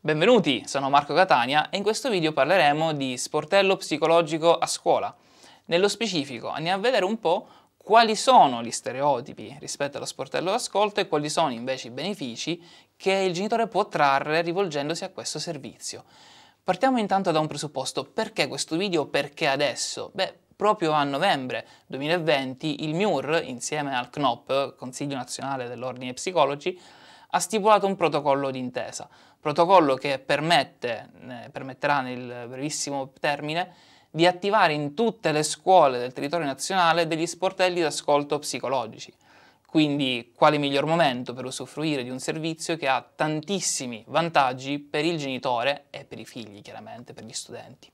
Benvenuti, sono Marco Catania e in questo video parleremo di sportello psicologico a scuola. Nello specifico andiamo a vedere un po' quali sono gli stereotipi rispetto allo sportello d'ascolto e quali sono invece i benefici che il genitore può trarre rivolgendosi a questo servizio. Partiamo intanto da un presupposto. Perché questo video? Perché adesso? Beh, proprio a novembre 2020 il MIUR, insieme al CNOP, Consiglio Nazionale dell'Ordine Psicologi, ha stipulato un protocollo d'intesa, protocollo che permette, eh, permetterà nel brevissimo termine di attivare in tutte le scuole del territorio nazionale degli sportelli d'ascolto psicologici. Quindi quale miglior momento per usufruire di un servizio che ha tantissimi vantaggi per il genitore e per i figli, chiaramente, per gli studenti.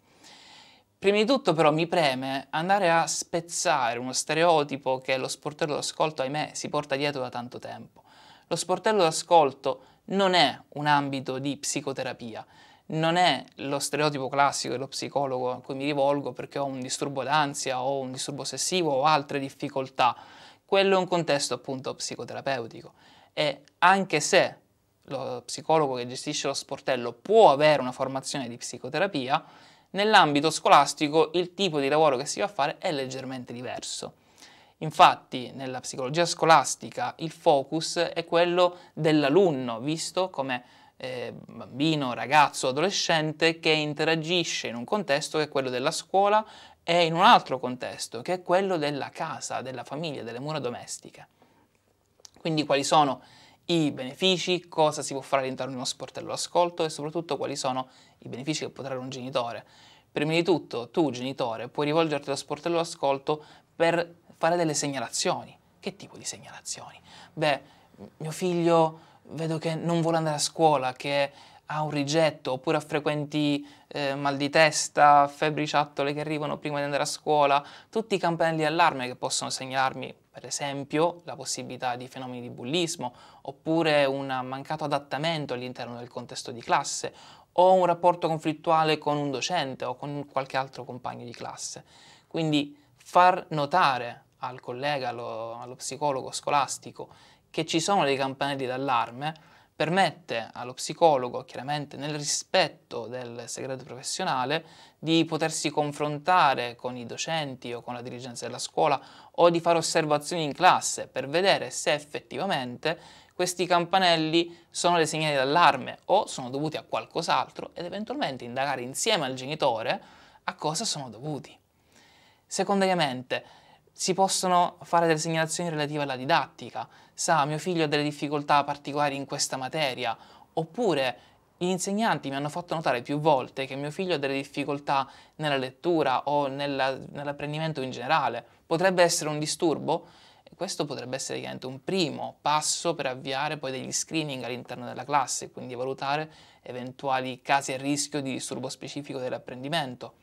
Prima di tutto però mi preme andare a spezzare uno stereotipo che lo sportello d'ascolto, ahimè, si porta dietro da tanto tempo. Lo sportello d'ascolto non è un ambito di psicoterapia, non è lo stereotipo classico dello psicologo a cui mi rivolgo perché ho un disturbo d'ansia o un disturbo ossessivo o altre difficoltà quello è un contesto appunto psicoterapeutico e anche se lo psicologo che gestisce lo sportello può avere una formazione di psicoterapia, nell'ambito scolastico il tipo di lavoro che si va a fare è leggermente diverso. Infatti nella psicologia scolastica il focus è quello dell'alunno, visto come eh, bambino, ragazzo, adolescente che interagisce in un contesto che è quello della scuola è in un altro contesto, che è quello della casa, della famiglia, delle mura domestiche. Quindi quali sono i benefici, cosa si può fare all'interno di uno sportello d'ascolto e soprattutto quali sono i benefici che può trarre un genitore. Prima di tutto, tu genitore puoi rivolgerti allo sportello d'ascolto per fare delle segnalazioni. Che tipo di segnalazioni? Beh, mio figlio vedo che non vuole andare a scuola, che a un rigetto oppure a frequenti eh, mal di testa, febbri ciattole che arrivano prima di andare a scuola, tutti i campanelli di allarme che possono segnalarmi per esempio la possibilità di fenomeni di bullismo oppure un mancato adattamento all'interno del contesto di classe o un rapporto conflittuale con un docente o con qualche altro compagno di classe. Quindi far notare al collega, allo, allo psicologo scolastico che ci sono dei campanelli d'allarme permette allo psicologo, chiaramente nel rispetto del segreto professionale, di potersi confrontare con i docenti o con la dirigenza della scuola o di fare osservazioni in classe per vedere se effettivamente questi campanelli sono dei segnali d'allarme o sono dovuti a qualcos'altro ed eventualmente indagare insieme al genitore a cosa sono dovuti. Secondariamente, si possono fare delle segnalazioni relative alla didattica, sa mio figlio ha delle difficoltà particolari in questa materia, oppure gli insegnanti mi hanno fatto notare più volte che mio figlio ha delle difficoltà nella lettura o nella, nell'apprendimento in generale, potrebbe essere un disturbo? Questo potrebbe essere chiaramente un primo passo per avviare poi degli screening all'interno della classe, quindi valutare eventuali casi a rischio di disturbo specifico dell'apprendimento.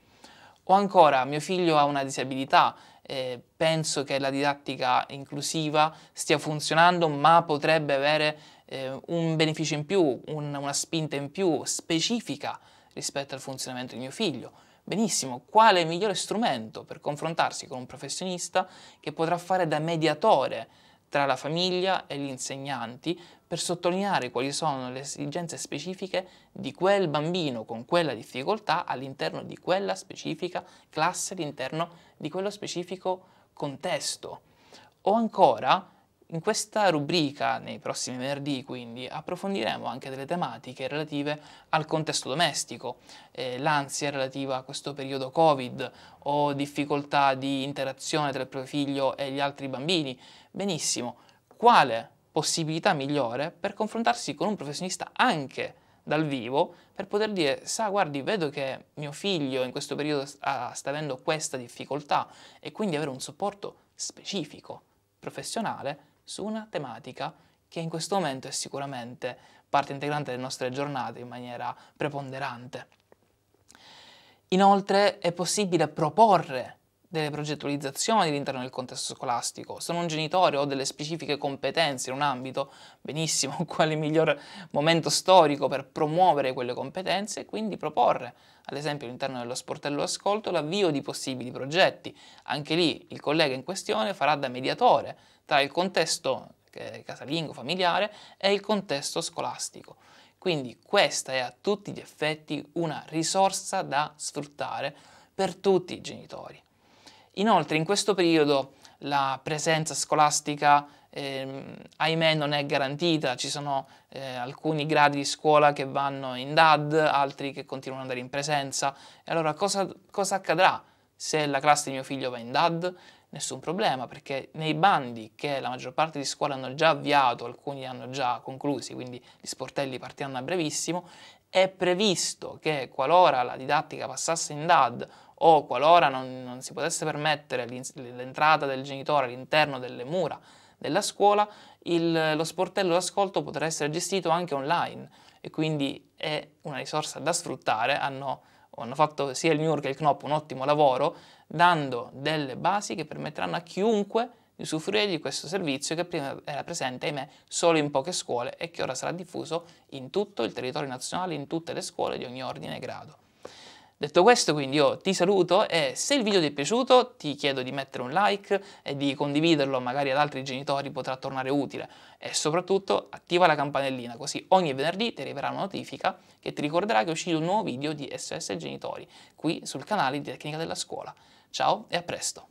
O ancora, mio figlio ha una disabilità, eh, penso che la didattica inclusiva stia funzionando, ma potrebbe avere eh, un beneficio in più, un, una spinta in più specifica rispetto al funzionamento del mio figlio. Benissimo, qual è il migliore strumento per confrontarsi con un professionista che potrà fare da mediatore tra la famiglia e gli insegnanti per sottolineare quali sono le esigenze specifiche di quel bambino con quella difficoltà all'interno di quella specifica classe, all'interno di quello specifico contesto. O ancora in questa rubrica, nei prossimi venerdì quindi, approfondiremo anche delle tematiche relative al contesto domestico, eh, l'ansia relativa a questo periodo Covid o difficoltà di interazione tra il proprio figlio e gli altri bambini. Benissimo, quale possibilità migliore per confrontarsi con un professionista anche dal vivo per poter dire, sa, guardi, vedo che mio figlio in questo periodo sta, ah, sta avendo questa difficoltà e quindi avere un supporto specifico, professionale, su una tematica che in questo momento è sicuramente parte integrante delle nostre giornate in maniera preponderante. Inoltre è possibile proporre delle progettualizzazioni all'interno del contesto scolastico. Sono un genitore, ho delle specifiche competenze in un ambito, benissimo, quale miglior momento storico per promuovere quelle competenze e quindi proporre, ad esempio all'interno dello sportello ascolto, l'avvio di possibili progetti. Anche lì il collega in questione farà da mediatore tra il contesto casalingo, familiare e il contesto scolastico. Quindi questa è a tutti gli effetti una risorsa da sfruttare per tutti i genitori. Inoltre in questo periodo la presenza scolastica ehm, ahimè non è garantita, ci sono eh, alcuni gradi di scuola che vanno in DAD, altri che continuano ad andare in presenza. E allora cosa, cosa accadrà se la classe di mio figlio va in DAD? nessun problema perché nei bandi che la maggior parte di scuole hanno già avviato, alcuni hanno già conclusi, quindi gli sportelli partiranno a brevissimo, è previsto che qualora la didattica passasse in DAD o qualora non, non si potesse permettere l'entrata del genitore all'interno delle mura della scuola, il, lo sportello d'ascolto potrà essere gestito anche online e quindi è una risorsa da sfruttare, hanno hanno fatto sia il Miur che il Knop un ottimo lavoro dando delle basi che permetteranno a chiunque di usufruire di questo servizio che prima era presente, ahimè, solo in poche scuole e che ora sarà diffuso in tutto il territorio nazionale, in tutte le scuole di ogni ordine e grado. Detto questo quindi io ti saluto e se il video ti è piaciuto ti chiedo di mettere un like e di condividerlo magari ad altri genitori potrà tornare utile e soprattutto attiva la campanellina così ogni venerdì ti arriverà una notifica che ti ricorderà che è uscito un nuovo video di SOS Genitori qui sul canale di Tecnica della Scuola. Ciao e a presto!